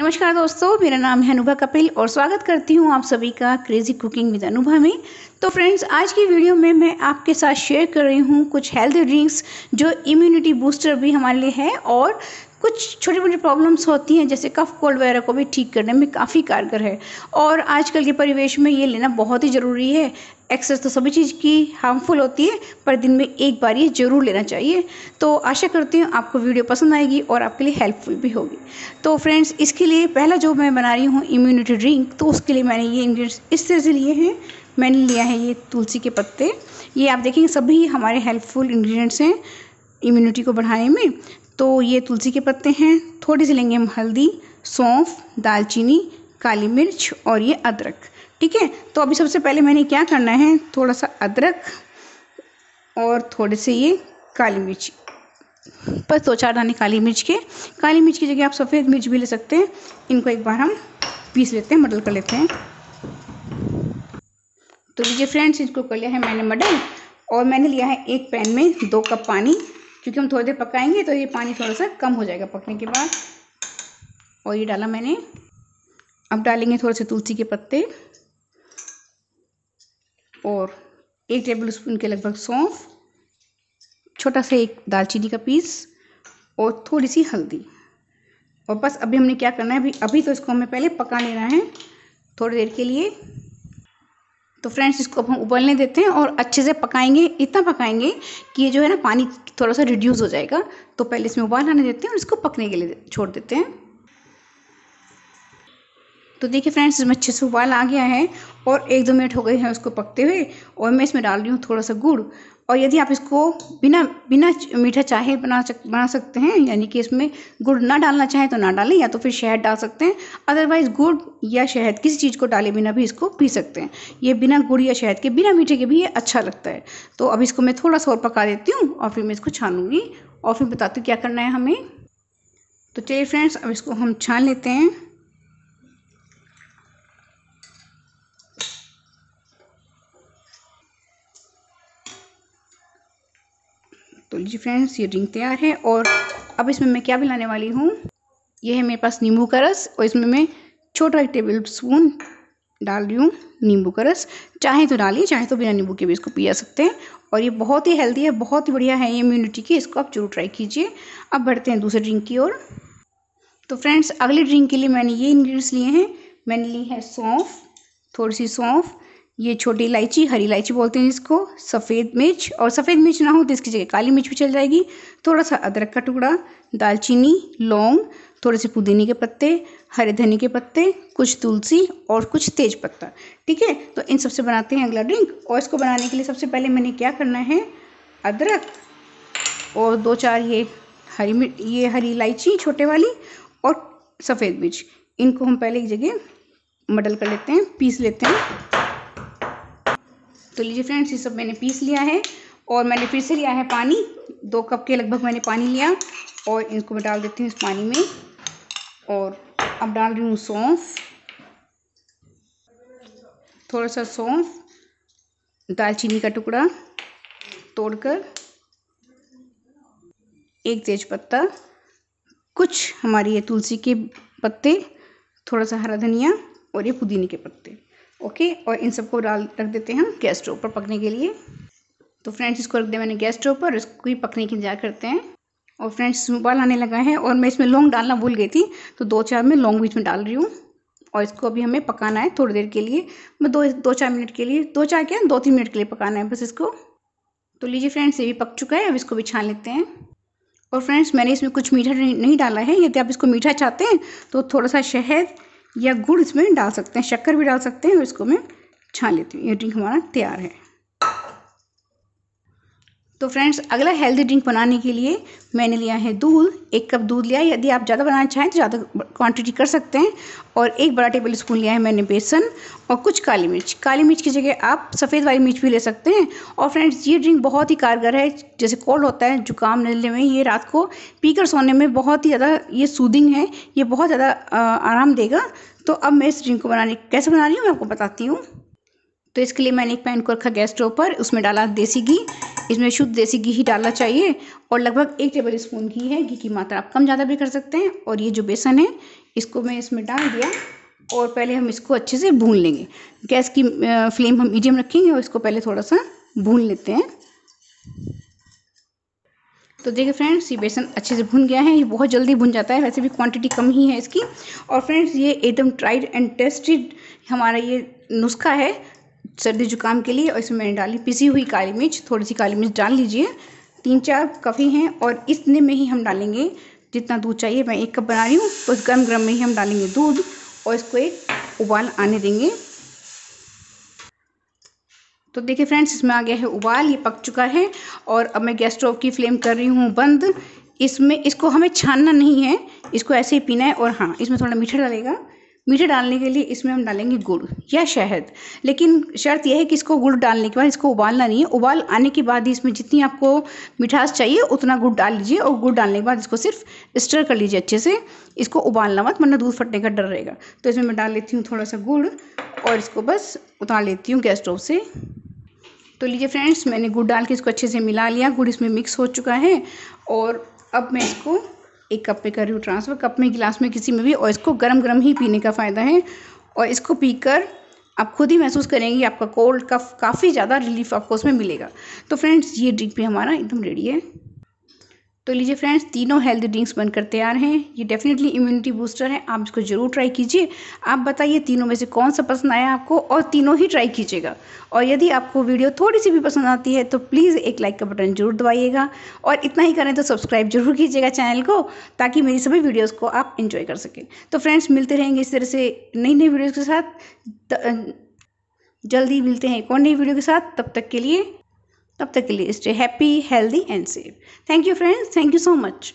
नमस्कार दोस्तों मेरा नाम है अनुभा कपिल और स्वागत करती हूँ आप सभी का क्रेजी कुकिंग विद अनुभा में तो फ्रेंड्स आज की वीडियो में मैं आपके साथ शेयर कर रही हूँ कुछ हेल्दी ड्रिंक्स जो इम्यूनिटी बूस्टर भी हमारे लिए है और कुछ छोटी मोटी प्रॉब्लम्स होती हैं जैसे कफ कोल्ड वगैरह को भी ठीक करने में काफ़ी कारगर है और आजकल के परिवेश में ये लेना बहुत ही ज़रूरी है एक्सरसाइज तो सभी चीज़ की हार्मफुल होती है पर दिन में एक बार ये ज़रूर लेना चाहिए तो आशा करती हूँ आपको वीडियो पसंद आएगी और आपके लिए हेल्पफुल भी होगी तो फ्रेंड्स इसके लिए पहला जो मैं बना रही हूँ इम्यूनिटी ड्रिंक तो उसके लिए मैंने ये इन्ग्रीडियंट्स इस तरह से लिए हैं मैंने लिया है ये तुलसी के पत्ते ये आप देखेंगे सभी हमारे हेल्पफुल इंग्रेडिएंट्स हैं इम्यूनिटी को बढ़ाने में तो ये तुलसी के पत्ते हैं थोड़ी सी लेंगे हम हल्दी सौंफ दालचीनी काली मिर्च और ये अदरक ठीक है तो अभी सबसे पहले मैंने क्या करना है थोड़ा सा अदरक और थोड़े से ये काली मिर्च बस दो चार दाने काली मिर्च के काली मिर्च की जगह आप सफ़ेद मिर्च भी ले सकते हैं इनको एक बार हम पीस लेते हैं मटल कर लेते हैं तो लीजिए फ्रेंड्स इसको कर लिया है मैंने मडल और मैंने लिया है एक पैन में दो कप पानी क्योंकि हम थोड़ी देर पकाएंगे तो ये पानी थोड़ा सा कम हो जाएगा पकने के बाद और ये डाला मैंने अब डालेंगे थोड़े से तुलसी के पत्ते और एक टेबल स्पून के लगभग सौंफ छोटा सा एक दालचीनी का पीस और थोड़ी सी हल्दी और बस अभी हमने क्या करना है अभी अभी तो इसको हमें पहले पका लेना है थोड़ी देर के लिए तो फ्रेंड्स इसको अब हम उबलने देते हैं और अच्छे से पकाएंगे इतना पकाएंगे कि ये जो है ना पानी थोड़ा सा रिड्यूस हो जाएगा तो पहले इसमें उबाल आने देते हैं और इसको पकने के लिए छोड़ देते हैं तो देखिए फ्रेंड्स इसमें अच्छे से उबाल आ गया है और एक दो मिनट हो गए हैं उसको पकते हुए और मैं इसमें डाल रही हूँ थोड़ा सा गुड़ और यदि आप इसको बिना बिना मीठा चाहे बना सक बना सकते हैं यानी कि इसमें गुड़ ना डालना चाहे तो ना डालें या तो फिर शहद डाल सकते हैं अदरवाइज़ गुड़ या शहद किसी चीज़ को डाले बिना भी इसको पी सकते हैं ये बिना गुड़ या शहद के बिना मीठे के भी ये अच्छा लगता है तो अब इसको मैं थोड़ा सा और पका देती हूँ और फिर मैं इसको छानूंगी और फिर बताती हूँ क्या करना है हमें तो चलिए फ्रेंड्स अब इसको हम छान लेते हैं तो लीजिए फ्रेंड्स ये ड्रिंक तैयार है और अब इसमें मैं क्या मिलाने वाली हूँ ये है मेरे पास नींबू का रस और इसमें मैं छोटा एक टेबल स्पून डाल रही हूँ नींबू का रस चाहे तो डालिए चाहे तो बिना नींबू के भी इसको पिया सकते हैं और ये बहुत ही हेल्दी है बहुत ही बढ़िया है ये इम्यूनिटी की इसको आप जरूर ट्राई कीजिए अब बढ़ते हैं दूसरे ड्रिंक की ओर तो फ्रेंड्स अगले ड्रिंक के लिए मैंने ये इन्ग्रीडियंट्स लिए हैं मैंने ली है सौंफ थोड़ी सी सौंफ ये छोटी इलायची हरी इलायची बोलते हैं इसको सफ़ेद मिर्च और सफ़ेद मिर्च ना हो तो इसकी जगह काली मिर्च भी चल जाएगी थोड़ा सा अदरक का टुकड़ा दालचीनी लौंग थोड़े से पुदीने के पत्ते हरे धनी के पत्ते कुछ तुलसी और कुछ तेज पत्ता ठीक है तो इन सबसे बनाते हैं अगला ड्रिंक और इसको बनाने के लिए सबसे पहले मैंने क्या करना है अदरक और दो चार ये हरी मिर्च ये हरी इलायची छोटे वाली और सफ़ेद मिर्च इनको हम पहले एक जगह मडल कर लेते हैं पीस लेते हैं तो लीजिए फ्रेंड्स ये सब मैंने पीस लिया है और मैंने फिर से लिया है पानी दो कप के लगभग मैंने पानी लिया और इनको मैं डाल देती हूँ इस पानी में और अब डाल रही हूँ सौंफ थोड़ा सा सौंफ दालचीनी का टुकड़ा तोड़कर एक तेज पत्ता कुछ हमारी ये तुलसी के पत्ते थोड़ा सा हरा धनिया और ये पुदीने के पत्ते ओके और इन सबको डाल रख देते हैं हम गैस स्टोव पर पकने के लिए तो फ्रेंड्स इसको रख दिया मैंने गैस स्टोव पर इसको ही पकने की इंतजार करते हैं और फ्रेंड्स उबाल आने लगा है और मैं इसमें लौंग डालना भूल गई थी तो दो चार में लौंग बीच में डाल रही हूँ और इसको अभी हमें पकाना है थोड़ी देर के लिए मैं मतलब दो दो चार मिनट के लिए दो चार क्या दो तीन मिनट के लिए पकाना है बस इसको तो लीजिए फ्रेंड्स ये भी पक चुका है अब इसको भी छान लेते हैं और फ्रेंड्स मैंने इसमें कुछ मीठा नहीं डाला है यदि आप इसको मीठा चाहते हैं तो थोड़ा सा शहद या गुड़ इसमें डाल सकते हैं शक्कर भी डाल सकते हैं और इसको मैं छान लेती हूँ ये ड्रिंक हमारा तैयार है तो फ्रेंड्स अगला हेल्दी ड्रिंक बनाने के लिए मैंने लिया है दूध एक कप दूध लिया यदि आप ज़्यादा बनाना चाहें तो ज़्यादा क्वांटिटी कर सकते हैं और एक बड़ा टेबल स्पून लिया है मैंने बेसन और कुछ काली मिर्च काली मिर्च की जगह आप सफ़ेद वाली मिर्च भी ले सकते हैं और फ्रेंड्स ये ड्रिंक बहुत ही कारगर है जैसे कोल्ड होता है जुकाम नजले में ये रात को पीकर सोने में बहुत ही ज़्यादा ये सूदिंग है ये बहुत ज़्यादा आराम देगा तो अब मैं इस ड्रिंक को बनाने कैसे बना रही हूँ मैं आपको बताती हूँ तो इसके लिए मैंने एक पैन को रखा गैस स्टोव पर उसमें डाला देसी घी इसमें शुद्ध देसी घी ही डालना चाहिए और लगभग एक टेबल स्पून घी है घी की मात्रा आप कम ज़्यादा भी कर सकते हैं और ये जो बेसन है इसको मैं इसमें डाल दिया और पहले हम इसको अच्छे से भून लेंगे गैस की फ्लेम हम मीडियम रखेंगे और इसको पहले थोड़ा सा भून लेते हैं तो देखिए फ्रेंड्स ये बेसन अच्छे से भुन गया है ये बहुत जल्दी भुन जाता है वैसे भी क्वांटिटी कम ही है इसकी और फ्रेंड्स ये एकदम ट्राइड एंड टेस्टेड हमारा ये नुस्खा है सर्दी जुकाम के लिए और इसमें मैंने डाली पिसी हुई काली मिर्च थोड़ी सी काली मिर्च डाल लीजिए तीन चार कफ़ी हैं और इतने में ही हम डालेंगे जितना दूध चाहिए मैं एक कप बना रही हूँ उस गर्म गर्म में ही हम डालेंगे दूध और इसको एक उबाल आने देंगे तो देखिए फ्रेंड्स इसमें आ गया है उबाल ये पक चुका है और अब मैं गैस स्टोव की फ्लेम कर रही हूँ बंद इसमें इसको हमें छानना नहीं है इसको ऐसे ही पीना है और हाँ इसमें थोड़ा मीठा डालेगा मीठे डालने के लिए इसमें हम डालेंगे गुड़ या शहद लेकिन शर्त यह है कि इसको गुड़ डालने के बाद इसको उबालना नहीं है उबाल आने के बाद ही इसमें जितनी आपको मिठास चाहिए उतना गुड़ डाल लीजिए और गुड़ डालने के बाद इसको सिर्फ स्टर कर लीजिए अच्छे से इसको उबालना मत वरना दूध फटने का डर रहेगा तो इसमें मैं डाल लेती हूँ थोड़ा सा गुड़ और इसको बस उतार लेती हूँ गैस स्टोव से तो लीजिए फ्रेंड्स मैंने गुड़ डाल के इसको अच्छे से मिला लिया गुड़ इसमें मिक्स हो चुका है और अब मैं इसको एक कप में कर रही हूँ ट्रांसफ़र कप में गिलास में किसी में भी और इसको गर्म गर्म ही पीने का फ़ायदा है और इसको पीकर आप खुद ही महसूस करेंगे आपका कोल्ड कफ काफ़ी ज़्यादा रिलीफ आपको उसमें मिलेगा तो फ्रेंड्स ये ड्रिंक भी हमारा एकदम रेडी है तो लीजिए फ्रेंड्स तीनों हेल्दी ड्रिंक्स बनकर तैयार हैं ये डेफिनेटली इम्यूनिटी बूस्टर है आप इसको ज़रूर ट्राई कीजिए आप बताइए तीनों में से कौन सा पसंद आया आपको और तीनों ही ट्राई कीजिएगा और यदि आपको वीडियो थोड़ी सी भी पसंद आती है तो प्लीज़ एक लाइक का बटन जरूर दबाइएगा और इतना ही करें तो सब्सक्राइब जरूर कीजिएगा चैनल को ताकि मेरी सभी वीडियोज़ को आप इन्जॉय कर सकें तो फ्रेंड्स मिलते रहेंगे इस तरह से नई नई वीडियोज़ के साथ जल्दी मिलते हैं एक और नई वीडियो के साथ तब तक के लिए तब तक के लिए stay happy healthy and safe thank you friends thank you so much